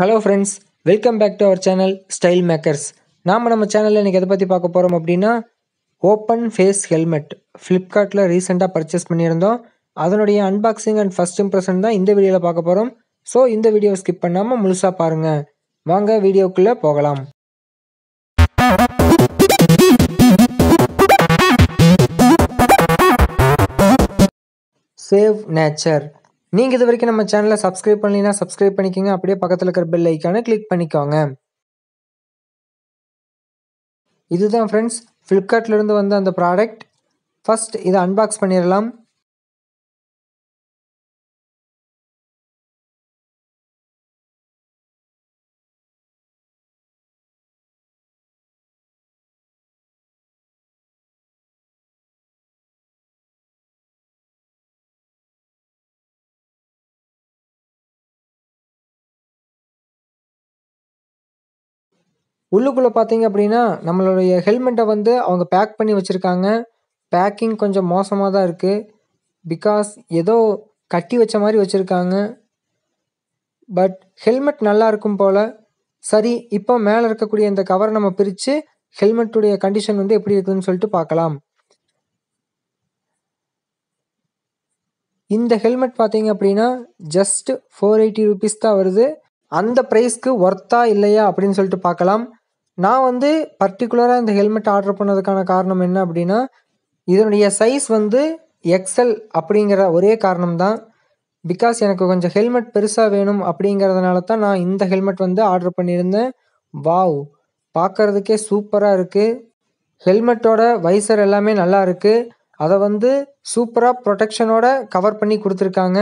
hello friends welcome back to our channel style makers நாம் நம்ம சேனலில் இன்றைக்கி எதை பற்றி பார்க்க போகிறோம் அப்படின்னா ஓப்பன் ஃபேஸ் ஹெல்மெட் ஃப்ளிப்கார்ட்டில் ரீசெண்டாக பர்ச்சேஸ் பண்ணியிருந்தோம் அதனுடைய அன்பாக்சிங் அண்ட் ஃபஸ்ட் இம்ப்ரெஷன் தான் இந்த வீடியோவில் பார்க்க போகிறோம் ஸோ இந்த வீடியோவை ஸ்கிப் பண்ணாமல் முழுசாக பாருங்கள் வாங்க வீடியோக்குள்ளே போகலாம் சேவ் நேச்சர் நீங்கள் இது வரைக்கும் நம்ம சேனலை சப்ஸ்கிரைப் பண்ணலீங்கன்னா சப்ஸ்கிரைப் பண்ணிக்கோங்க அப்படியே பக்கத்தில் இருக்கிற பெல் ஐக்கானை கிளிக் பண்ணிக்கோங்க இதுதான் ஃப்ரெண்ட்ஸ் ஃப்ளிப்கார்ட்லேருந்து வந்த அந்த ப்ராடக்ட் ஃபஸ்ட் இதை அன்பாக்ஸ் பண்ணிடலாம் உள்ளுக்குள்ளே பார்த்தீங்க அப்படின்னா நம்மளுடைய ஹெல்மெட்டை வந்து அவங்க பேக் பண்ணி வச்சுருக்காங்க பேக்கிங் கொஞ்சம் மோசமாக தான் இருக்குது பிகாஸ் ஏதோ கட்டி வச்ச மாதிரி வச்சுருக்காங்க பட் ஹெல்மெட் நல்லா இருக்கும் போல் சரி இப்போ மேலே இருக்கக்கூடிய இந்த கவரை நம்ம பிரித்து ஹெல்மெட்டுடைய கண்டிஷன் வந்து எப்படி இருக்குதுன்னு சொல்லிட்டு பார்க்கலாம் இந்த ஹெல்மெட் பார்த்தீங்க அப்படின்னா ஜஸ்ட் ஃபோர் எயிட்டி ருபீஸ் தான் வருது அந்த ப்ரைஸ்க்கு ஒர்த்தா இல்லையா அப்படின்னு சொல்லிட்டு பார்க்கலாம் நான் வந்து பர்டிகுலராக இந்த ஹெல்மெட் ஆர்டர் பண்ணதுக்கான காரணம் என்ன அப்படின்னா இதனுடைய சைஸ் வந்து எக்ஸல் அப்படிங்கிற ஒரே காரணம் தான் பிகாஸ் எனக்கு கொஞ்சம் ஹெல்மெட் பெருசாக வேணும் அப்படிங்கிறதுனால தான் நான் இந்த ஹெல்மெட் வந்து ஆர்டர் பண்ணியிருந்தேன் வாவ் பார்க்குறதுக்கே சூப்பராக இருக்குது ஹெல்மெட்டோட வைசர் எல்லாமே நல்லா இருக்குது அதை வந்து சூப்பராக ப்ரொடெக்ஷனோட கவர் பண்ணி கொடுத்துருக்காங்க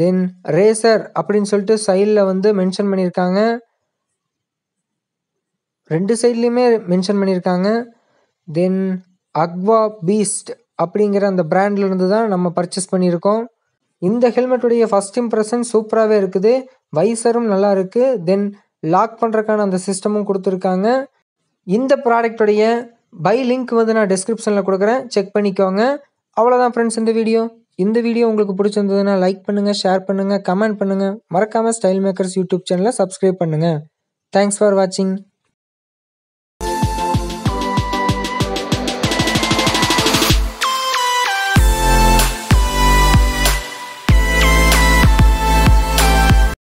தென் ரேசர் அப்படின்னு சொல்லிட்டு சைடில் வந்து மென்ஷன் பண்ணியிருக்காங்க ரெண்டு சைட்லேயுமே மென்ஷன் பண்ணியிருக்காங்க தென் அக்வா பீஸ்ட் அப்படிங்கிற அந்த பிராண்ட்லேருந்து தான் நம்ம பர்ச்சேஸ் பண்ணியிருக்கோம் இந்த ஹெல்மெட்டுடைய ஃபஸ்ட் இம்ப்ரெஷன் சூப்பராகவே இருக்குது வைசரும் நல்லா இருக்குது தென் லாக் பண்ணுறக்கான அந்த சிஸ்டமும் கொடுத்துருக்காங்க இந்த ப்ராடக்டுடைய பை லிங்க் வந்து நான் டிஸ்கிரிப்ஷனில் கொடுக்குறேன் செக் பண்ணிக்கோங்க அவ்வளோதான் ஃப்ரெண்ட்ஸ் இந்த வீடியோ இந்த வீடியோ உங்களுக்கு பிடிச்சிருந்ததுன்னா லைக் பண்ணுங்கள் ஷேர் பண்ணுங்கள் கமெண்ட் பண்ணுங்கள் மறக்காமல் ஸ்டைல் மேக்கர்ஸ் யூடியூப் சேனலை சப்ஸ்கிரைப் பண்ணுங்கள் தேங்க்ஸ் ஃபார் வாட்சிங்